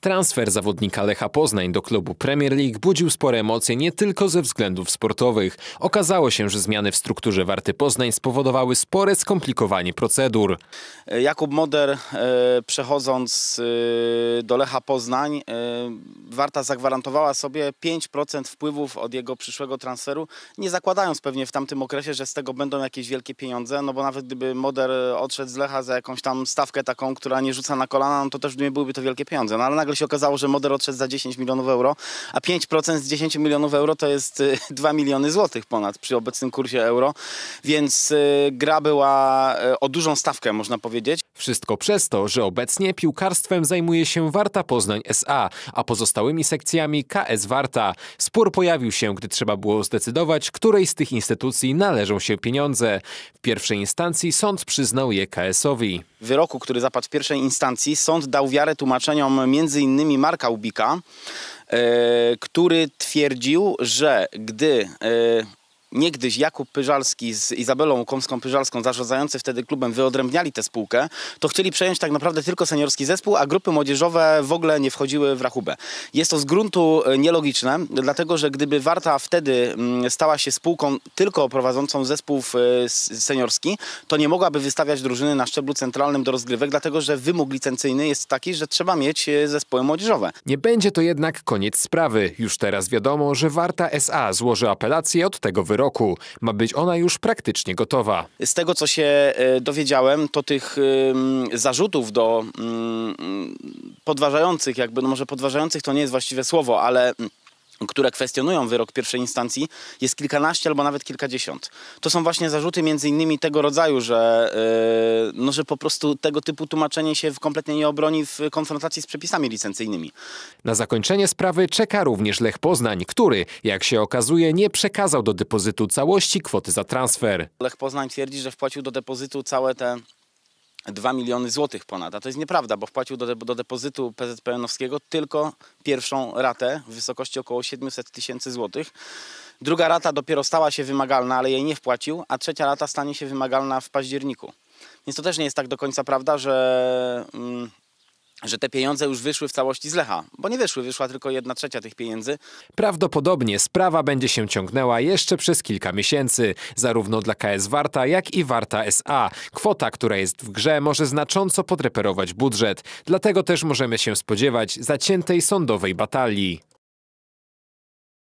Transfer zawodnika Lecha Poznań do klubu Premier League budził spore emocje nie tylko ze względów sportowych. Okazało się, że zmiany w strukturze Warty Poznań spowodowały spore skomplikowanie procedur. Jakub Moder e, przechodząc e, do Lecha Poznań, e, Warta zagwarantowała sobie 5% wpływów od jego przyszłego transferu, nie zakładając pewnie w tamtym okresie, że z tego będą jakieś wielkie pieniądze, no bo nawet gdyby Moder odszedł z Lecha za jakąś tam stawkę taką, która nie rzuca na kolana, no to też nie byłyby to wielkie pieniądze. No ale nagle nagle się okazało, że model odszedł za 10 milionów euro, a 5% z 10 milionów euro to jest 2 y, miliony złotych ponad przy obecnym kursie euro, więc y, gra była y, o dużą stawkę, można powiedzieć. Wszystko przez to, że obecnie piłkarstwem zajmuje się Warta Poznań SA, a pozostałymi sekcjami KS Warta. Spór pojawił się, gdy trzeba było zdecydować, której z tych instytucji należą się pieniądze. W pierwszej instancji sąd przyznał je KS-owi. W wyroku, który zapadł w pierwszej instancji, sąd dał wiarę tłumaczeniom m.in. Marka Ubika, e, który twierdził, że gdy e, niegdyś Jakub Pyżalski z Izabelą Kąską-Pyżalską, zarządzający wtedy klubem, wyodrębniali tę spółkę, to chcieli przejąć tak naprawdę tylko seniorski zespół, a grupy młodzieżowe w ogóle nie wchodziły w rachubę. Jest to z gruntu e, nielogiczne, dlatego że gdyby Warta wtedy mm, stała się spółką tylko prowadzącą zespół e, seniorski, to nie mogłaby wystawiać drużyny na szczeblu centralnym do rozgrywek, dlatego że wymóg licencyjny jest taki, że trzeba mieć e, zespoły młodzieżowe. Nie będzie to jednak koniec sprawy. Już teraz wiadomo, że Warta SA złoży apelację od tego wyroku roku. Ma być ona już praktycznie gotowa. Z tego, co się e, dowiedziałem, to tych zarzutów do mm, podważających, jakby, no może podważających to nie jest właściwe słowo, ale mm, które kwestionują wyrok pierwszej instancji, jest kilkanaście albo nawet kilkadziesiąt. To są właśnie zarzuty między innymi tego rodzaju, że, yy, no, że po prostu tego typu tłumaczenie się kompletnie nie obroni w konfrontacji z przepisami licencyjnymi. Na zakończenie sprawy czeka również Lech Poznań, który, jak się okazuje, nie przekazał do depozytu całości kwoty za transfer. Lech Poznań twierdzi, że wpłacił do depozytu całe te 2 miliony złotych ponad, a to jest nieprawda, bo wpłacił do, do depozytu PZPN-owskiego tylko pierwszą ratę w wysokości około 700 tysięcy złotych. Druga rata dopiero stała się wymagalna, ale jej nie wpłacił, a trzecia rata stanie się wymagalna w październiku. Więc to też nie jest tak do końca prawda, że mm, że te pieniądze już wyszły w całości z Lecha, bo nie wyszły, wyszła tylko jedna trzecia tych pieniędzy. Prawdopodobnie sprawa będzie się ciągnęła jeszcze przez kilka miesięcy, zarówno dla KS Warta, jak i Warta SA. Kwota, która jest w grze, może znacząco podreperować budżet, dlatego też możemy się spodziewać zaciętej sądowej batalii.